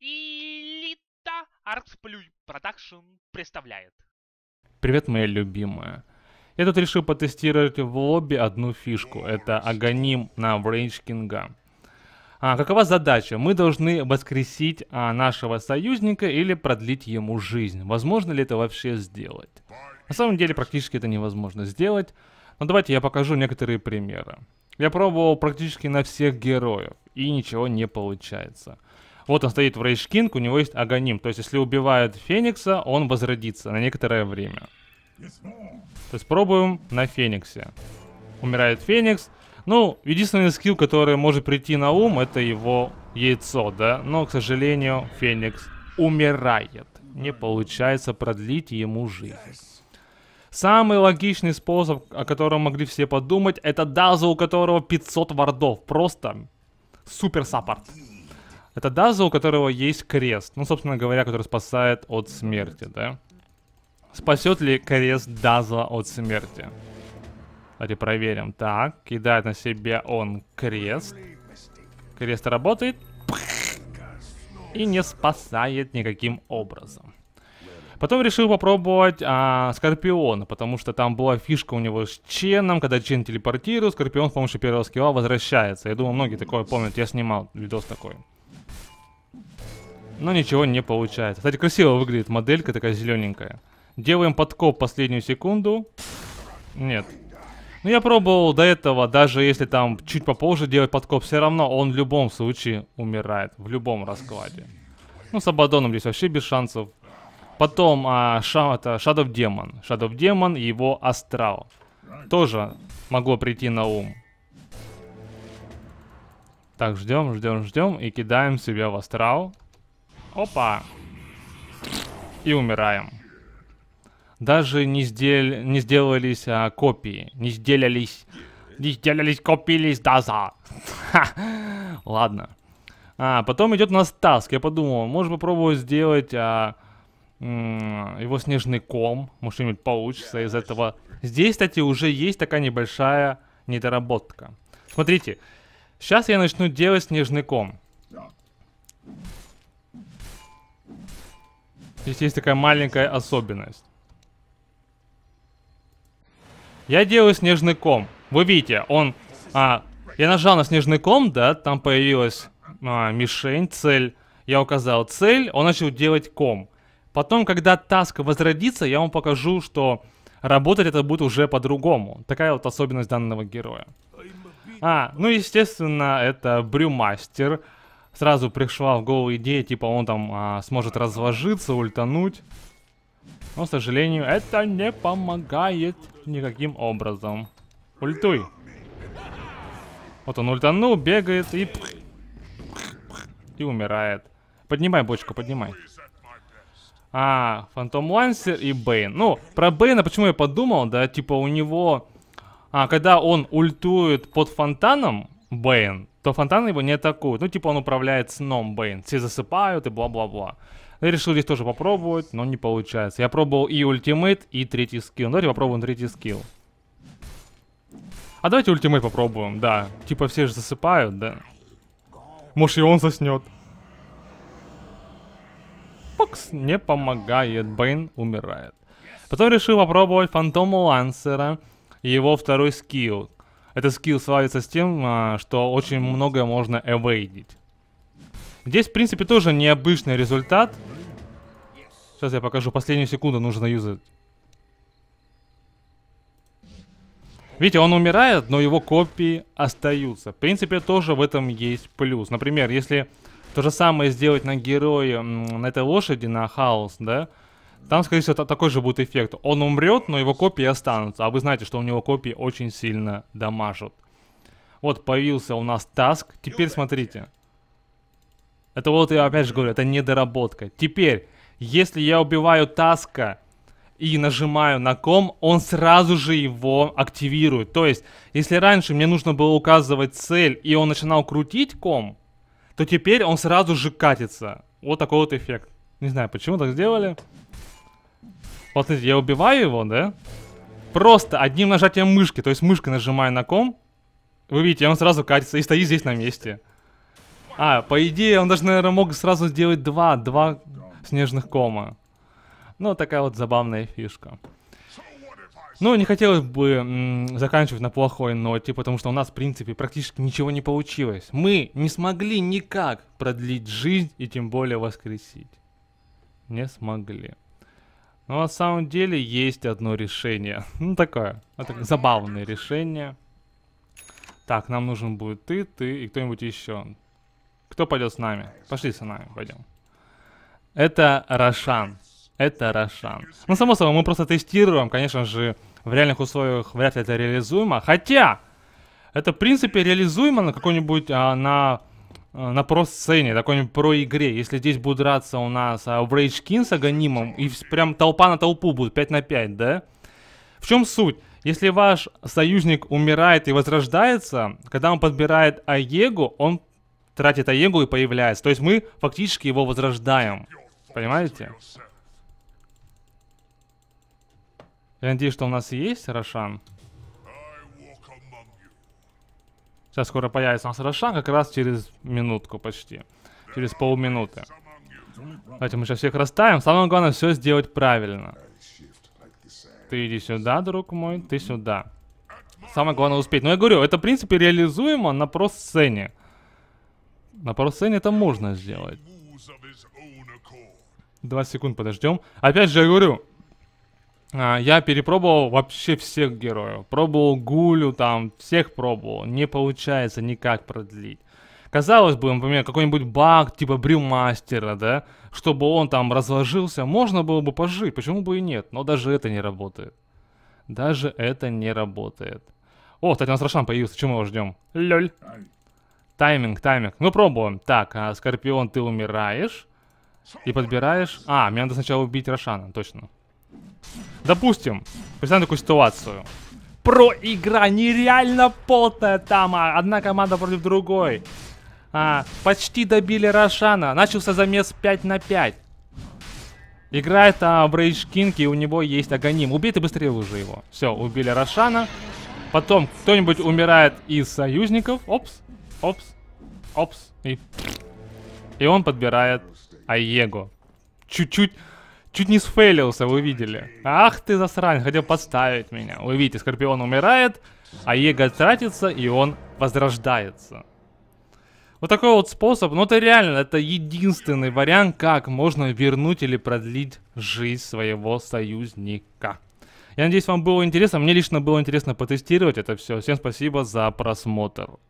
Элита Арксплюй Продакшн представляет. Привет, моя любимая. Я тут решил потестировать в лобби одну фишку. Это агоним на Врейдж Кинга. А, какова задача? Мы должны воскресить а, нашего союзника или продлить ему жизнь. Возможно ли это вообще сделать? На самом деле практически это невозможно сделать. Но давайте я покажу некоторые примеры. Я пробовал практически на всех героев, и ничего не получается. Вот он стоит в Рейшкинг, у него есть Аганим. То есть, если убивают Феникса, он возродится на некоторое время. То есть, пробуем на Фениксе. Умирает Феникс. Ну, единственный скилл, который может прийти на ум, это его яйцо, да? Но, к сожалению, Феникс умирает. Не получается продлить ему жизнь. Самый логичный способ, о котором могли все подумать, это Даза, у которого 500 вардов. Просто супер саппорт. Это Даза, у которого есть крест. Ну, собственно говоря, который спасает от смерти, да? Спасет ли крест Дазла от смерти? Давайте проверим. Так, кидает на себе он крест. Крест работает. И не спасает никаким образом. Потом решил попробовать а, Скорпиона, потому что там была фишка у него с Ченом, когда Чен телепортирует, Скорпион с помощью первого скилла возвращается. Я думаю, многие такое помнят, я снимал видос такой. Но ничего не получается. Кстати, красиво выглядит моделька такая зелененькая. Делаем подкоп последнюю секунду. Нет. Ну, я пробовал до этого, даже если там чуть попозже делать подкоп, все равно он в любом случае умирает. В любом раскладе. Ну, с Абадоном здесь вообще без шансов. Потом а, ша, это Shadow Demon. Shadow Demon, его Астрал. Тоже могло прийти на ум. Так, ждем, ждем, ждем и кидаем себя в Астрал. Опа. И умираем. Даже не, сдел... не сделались а, копии. Не сделались... Не сделались копились из Даза. Ладно. А, потом идет у нас Таск. Я подумал, может попробовать сделать а, его снежный ком. Может что-нибудь получится из этого. Здесь, кстати, уже есть такая небольшая недоработка. Смотрите. Сейчас я начну делать снежный ком. здесь есть такая маленькая особенность. Я делаю снежный ком. Вы видите, он... А, я нажал на снежный ком, да, там появилась а, мишень, цель. Я указал цель, он начал делать ком. Потом, когда таск возродится, я вам покажу, что работать это будет уже по-другому. Такая вот особенность данного героя. А, ну естественно, это брюмастер. мастер сразу пришла в голову идея, типа он там а, сможет разложиться, ультануть. Но, к сожалению, это не помогает никаким образом. Ультуй. Вот он ультанул, бегает и... И умирает. Поднимай бочку, поднимай. А, Фантом Лансер и Бейн. Ну, про Бейна почему я подумал, да, типа у него... А, когда он ультует под фонтаном, Бейн то фонтаны его не атакуют. Ну, типа он управляет сном, Бэйн. Все засыпают и бла-бла-бла. Ну, я решил здесь тоже попробовать, но не получается. Я пробовал и ультимейт, и третий скилл. Давайте попробуем третий скилл. А давайте ультимейт попробуем, да. Типа все же засыпают, да. Может и он заснет. Покс не помогает, Бэйн умирает. Потом решил попробовать Фантома Лансера его второй скилл. Этот скилл славится с тем, а, что очень многое можно эвейдить. Здесь, в принципе, тоже необычный результат. Сейчас я покажу. Последнюю секунду нужно юзать. Видите, он умирает, но его копии остаются. В принципе, тоже в этом есть плюс. Например, если то же самое сделать на герое, на этой лошади, на хаос, да, там, скорее всего, такой же будет эффект. Он умрет, но его копии останутся. А вы знаете, что у него копии очень сильно дамажат. Вот появился у нас таск. Теперь смотрите. Это вот я опять же говорю, это недоработка. Теперь, если я убиваю таска и нажимаю на ком, он сразу же его активирует. То есть, если раньше мне нужно было указывать цель, и он начинал крутить ком, то теперь он сразу же катится. Вот такой вот эффект. Не знаю, почему так сделали. Вот, смотрите, я убиваю его, да? Просто одним нажатием мышки, то есть мышкой нажимаю на ком. Вы видите, он сразу катится и стоит здесь на месте. А, по идее, он даже, наверное, мог сразу сделать два, два снежных кома. Ну, такая вот забавная фишка. Ну, не хотелось бы заканчивать на плохой ноте, потому что у нас, в принципе, практически ничего не получилось. Мы не смогли никак продлить жизнь и тем более воскресить не смогли. Но на самом деле есть одно решение. Ну, такое. Это забавное решение. Так, нам нужен будет ты, ты и кто-нибудь еще. Кто пойдет с нами? Пошли с нами, пойдем. Это Рошан. Это Рошан. Ну, само собой, мы просто тестируем, конечно же, в реальных условиях вряд ли это реализуемо. Хотя, это, в принципе, реализуемо на какой-нибудь, а, на Э, на про-сцене, такой-нибудь про-игре, если здесь будет драться у нас а, в Rage King с Аганимом, и прям толпа на толпу будет, 5 на 5, да? В чем суть? Если ваш союзник умирает и возрождается, когда он подбирает Аегу, он тратит Аегу и появляется. То есть мы фактически его возрождаем. Понимаете? Я надеюсь, что у нас есть Рошан. Сейчас скоро появится у нас Рошан, как раз через минутку почти. Через полминуты. Давайте мы сейчас всех расставим. Самое главное, все сделать правильно. Ты иди сюда, друг мой, ты сюда. Самое главное успеть. Но я говорю, это в принципе реализуемо на про-сцене. На про-сцене это можно сделать. Два секунд подождем. Опять же, я говорю, а, я перепробовал вообще всех героев. Пробовал Гулю, там, всех пробовал. Не получается никак продлить. Казалось бы, например, какой-нибудь баг типа брюмастера, да, чтобы он там разложился, можно было бы пожить, почему бы и нет, но даже это не работает. Даже это не работает. О, кстати, у нас Рошан появился, чего мы его ждем? Лёль. Тайминг, тайминг. Ну, пробуем. Так, а, Скорпион, ты умираешь. И подбираешь... А, мне надо сначала убить Рошана, точно. Допустим, представим такую ситуацию. Про игра нереально потная там, а одна команда против другой. А, почти добили Рошана. Начался замес 5 на 5. Играет а, Брейдж Кинг, и у него есть Аганим. Убей ты быстрее уже его. Все, убили Рошана. Потом кто-нибудь умирает из союзников. Опс, опс, опс. И, и он подбирает Аего. Чуть-чуть Чуть не сфейлился, вы видели. Ах ты засрань, хотел подставить меня. Вы видите, Скорпион умирает, а Его тратится, и он возрождается. Вот такой вот способ. Но ну, это реально, это единственный вариант, как можно вернуть или продлить жизнь своего союзника. Я надеюсь, вам было интересно. Мне лично было интересно потестировать это все. Всем спасибо за просмотр.